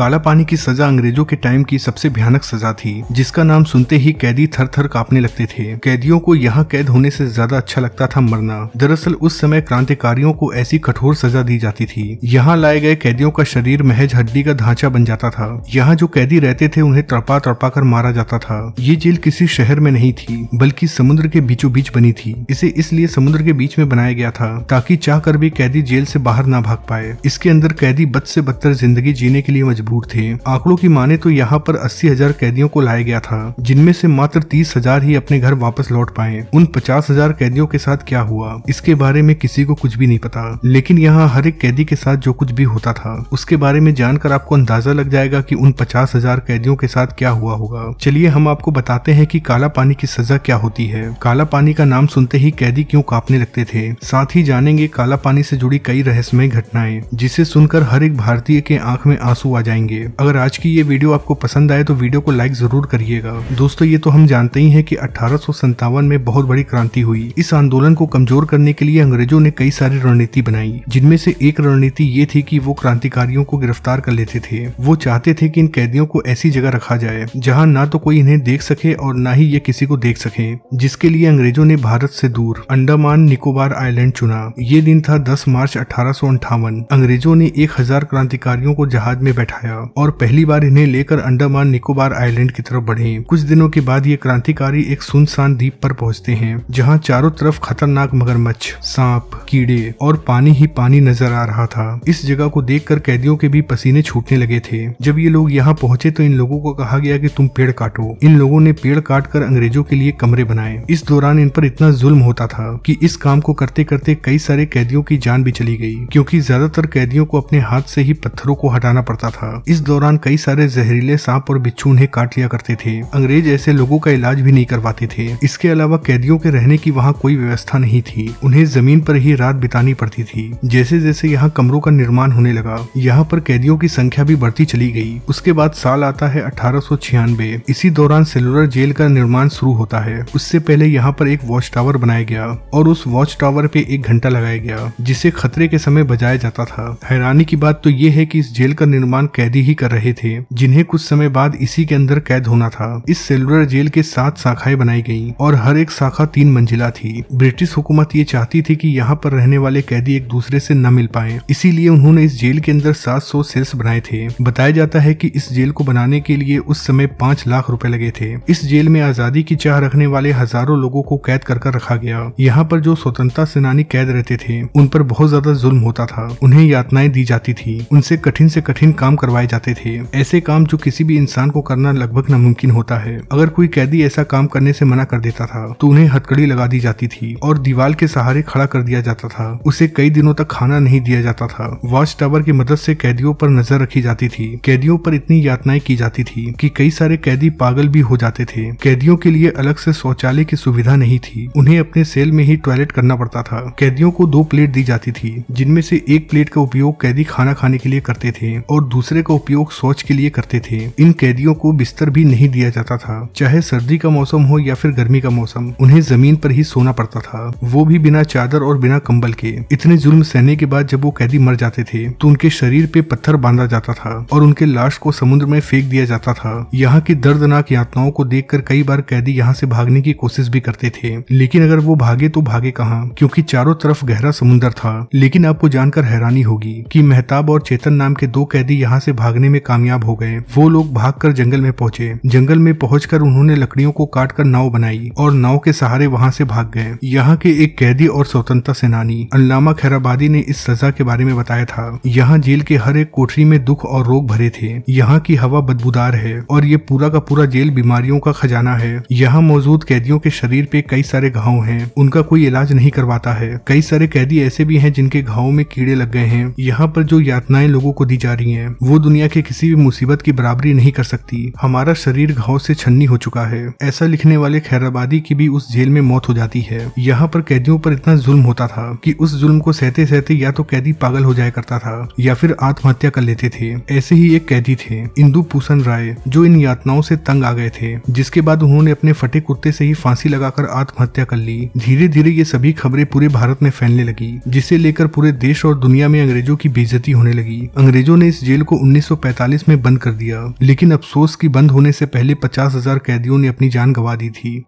काला पानी की सजा अंग्रेजों के टाइम की सबसे भयानक सजा थी जिसका नाम सुनते ही कैदी थर थर कापने लगते थे कैदियों को यहाँ कैद होने से ज्यादा अच्छा लगता था मरना दरअसल उस समय क्रांतिकारियों को ऐसी कठोर सजा दी जाती थी यहाँ लाए गए कैदियों का शरीर महज हड्डी का ढांचा बन जाता था यहाँ जो कैदी रहते थे उन्हें तड़पा तड़पा कर मारा जाता था ये जेल किसी शहर में नहीं थी बल्कि समुद्र के बीचों बीच बनी थी इसे इसलिए समुद्र के बीच में बनाया गया था ताकि चाह कर भी कैदी जेल से बाहर ना भाग पाए इसके अंदर कैदी बद से बदतर जिंदगी जीने के लिए मजबूर मजबूर थे आंकड़ों की माने तो यहाँ पर अस्सी हजार कैदियों को लाया गया था जिनमें से मात्र तीस हजार ही अपने घर वापस लौट पाए उन पचास हजार कैदियों के साथ क्या हुआ इसके बारे में किसी को कुछ भी नहीं पता लेकिन यहाँ हर एक कैदी के साथ जो कुछ भी होता था उसके बारे में जानकर आपको अंदाजा लग जाएगा की उन पचास हजार कैदियों के साथ क्या हुआ होगा चलिए हम आपको बताते हैं की काला पानी की सजा क्या होती है काला पानी का नाम सुनते ही कैदी क्यों कांपने लगते थे साथ ही जानेंगे काला पानी से जुड़ी कई रहस्यमय घटनाएं जिसे सुनकर हर एक भारतीय के आंख में आंसू आ जाएंगे पाएंगे अगर आज की ये वीडियो आपको पसंद आए तो वीडियो को लाइक जरूर करिएगा दोस्तों ये तो हम जानते ही है की अठारह में बहुत बड़ी क्रांति हुई इस आंदोलन को कमजोर करने के लिए अंग्रेजों ने कई सारी रणनीति बनाई जिनमें से एक रणनीति ये थी कि वो क्रांतिकारियों को गिरफ्तार कर लेते थे वो चाहते थे कि इन कैदियों को ऐसी जगह रखा जाए जहाँ ना तो कोई इन्हें देख सके और ना ही ये किसी को देख सके जिसके लिए अंग्रेजों ने भारत से दूर अंडमान निकोबार आईलैंड चुना ये दिन था दस मार्च अठारह अंग्रेजों ने हजार क्रांतिकारियों को जहाज में बैठाया उठाया और पहली बार इन्हें लेकर अंडमान निकोबार आइलैंड की तरफ बढ़े कुछ दिनों के बाद ये क्रांतिकारी एक सुनसान द्वीप पर पहुंचते हैं जहां चारों तरफ खतरनाक मगरमच्छ सांप कीड़े और पानी ही पानी नजर आ रहा था इस जगह को कर कैदियों के भी पसीने छूटने लगे थे जब ये लोग यहाँ पहुंचे तो इन लोगों को कहा गया की तुम पेड़ काटो इन लोगों ने पेड़ काट कर अंग्रेजों के लिए कमरे बनाए इस दौरान इन पर इतना जुल्म होता था की इस काम को करते करते कई सारे कैदियों की जान भी चली गई क्योंकि ज्यादातर कैदियों को अपने हाथ से ही पत्थरों को हटाना पड़ता था था इस दौरान कई सारे जहरीले सांप और बिच्छू उन्हें काट लिया करते थे अंग्रेज ऐसे लोगों का इलाज भी नहीं करवाते थे इसके अलावा कैदियों के रहने की वहाँ कोई व्यवस्था नहीं थी उन्हें जमीन पर ही रात बितानी पड़ती थी जैसे जैसे यहाँ कमरों का निर्माण होने लगा यहाँ पर कैदियों की संख्या भी बढ़ती चली गई उसके बाद साल आता है अठारह इसी दौरान सेलुलर जेल का निर्माण शुरू होता है उससे पहले यहाँ पर एक वॉच टावर बनाया गया और उस वॉच टावर पे एक घंटा लगाया गया जिसे खतरे के समय बजाया जाता था हैरानी की बात तो ये है कि इस जेल का निर्माण कैदी ही कर रहे थे जिन्हें कुछ समय बाद इसी के अंदर कैद होना था इस सेलुलर जेल के सात शाखाएं बनाई गई और हर एक शाखा तीन मंजिला थी ब्रिटिश हुकूमत ये चाहती थी कि यहाँ पर रहने वाले कैदी एक दूसरे से न मिल पाए इसीलिए उन्होंने इस जेल के अंदर 700 सेल्स बनाए थे बताया जाता है कि इस जेल को बनाने के लिए उस समय पांच लाख रुपए लगे थे इस जेल में आजादी की चाह रखने वाले हजारों लोगों को कैद कर कर रखा गया यहाँ पर जो स्वतंत्रता सेनानी कैद रहते थे उन पर बहुत ज्यादा जुल्म होता था उन्हें यातनाएं दी जाती थी उनसे कठिन से कठिन काम कर करवाए जाते थे ऐसे काम जो किसी भी इंसान को करना लगभग नामुमकिन होता है अगर कोई कैदी ऐसा काम करने से मना कर देता था तो उन्हें हथकड़ी लगा दी जाती थी और दीवार के सहारे खड़ा कर दिया जाता था उसे कई दिनों तक खाना नहीं दिया जाता था वॉच टावर की मदद से कैदियों पर नजर रखी जाती थी कैदियों पर इतनी यातनाएं की जाती थी कि कई सारे कैदी पागल भी हो जाते थे कैदियों के लिए अलग से शौचालय की सुविधा नहीं थी उन्हें अपने सेल में ही टॉयलेट करना पड़ता था कैदियों को दो प्लेट दी जाती थी जिनमें से एक प्लेट का उपयोग कैदी खाना खाने के लिए करते थे और दूसरे पिंजरे का उपयोग शौच के लिए करते थे इन कैदियों को बिस्तर भी नहीं दिया जाता था चाहे सर्दी का मौसम हो या फिर गर्मी का मौसम उन्हें जमीन पर ही सोना पड़ता था वो भी बिना चादर और बिना कम्बल के इतने जुल्म सहने के बाद जब वो कैदी मर जाते थे तो उनके शरीर पे पत्थर बांधा जाता था और उनके लाश को समुद्र में फेंक दिया जाता था यहाँ की दर्दनाक यातनाओं को देख कई बार कैदी यहाँ से भागने की कोशिश भी करते थे लेकिन अगर वो भागे तो भागे कहाँ क्योंकि चारों तरफ गहरा समुन्दर था लेकिन आपको जानकर हैरानी होगी कि मेहताब और चेतन नाम के दो कैदी यहाँ से से भागने में कामयाब हो गए वो लोग भाग जंगल में पहुंचे जंगल में पहुंचकर उन्होंने लकड़ियों को कर नाव बनाई और नाव के सहारे वहां से भाग गए यहाँ के एक कैदी और स्वतंत्रता सेनानी अल्लामा खैराबादी ने इस सजा के बारे में बताया था यहाँ जेल के हर एक कोठरी में दुख और रोग भरे थे यहाँ की हवा बदबूदार है और ये पूरा का पूरा जेल बीमारियों का खजाना है यहाँ मौजूद कैदियों के शरीर पे कई सारे घाव हैं उनका कोई इलाज नहीं करवाता है कई सारे कैदी ऐसे भी हैं जिनके घावों में कीड़े लग गए हैं यहाँ पर जो यातनाएं लोगों को दी जा रही हैं वो दुनिया के किसी भी मुसीबत की बराबरी नहीं कर सकती हमारा शरीर घाव से छन्नी हो चुका है ऐसा लिखने वाले खैराबादी की भी उस जेल में मौत हो जाती है यहाँ पर कैदियों पर इतना जुल्म होता था कि उस जुल्म को सहते सहते या तो कैदी पागल हो जाया करता था या फिर आत्महत्या कर लेते थे ऐसे ही एक कैदी थे इंदु पूषण राय जो इन यातनाओं से तंग आ गए थे जिसके बाद उन्होंने अपने फटे कुत्ते से ही फांसी लगाकर आत्महत्या कर ली धीरे धीरे ये सभी खबरें पूरे भारत में फैलने लगी जिसे लेकर पूरे देश और दुनिया में अंग्रेजों की बेजती होने लगी अंग्रेजों ने इस जेल को 1945 में बंद कर दिया लेकिन अफसोस की बंद होने से पहले पचास हजार कैदियों ने अपनी जान गंवा दी थी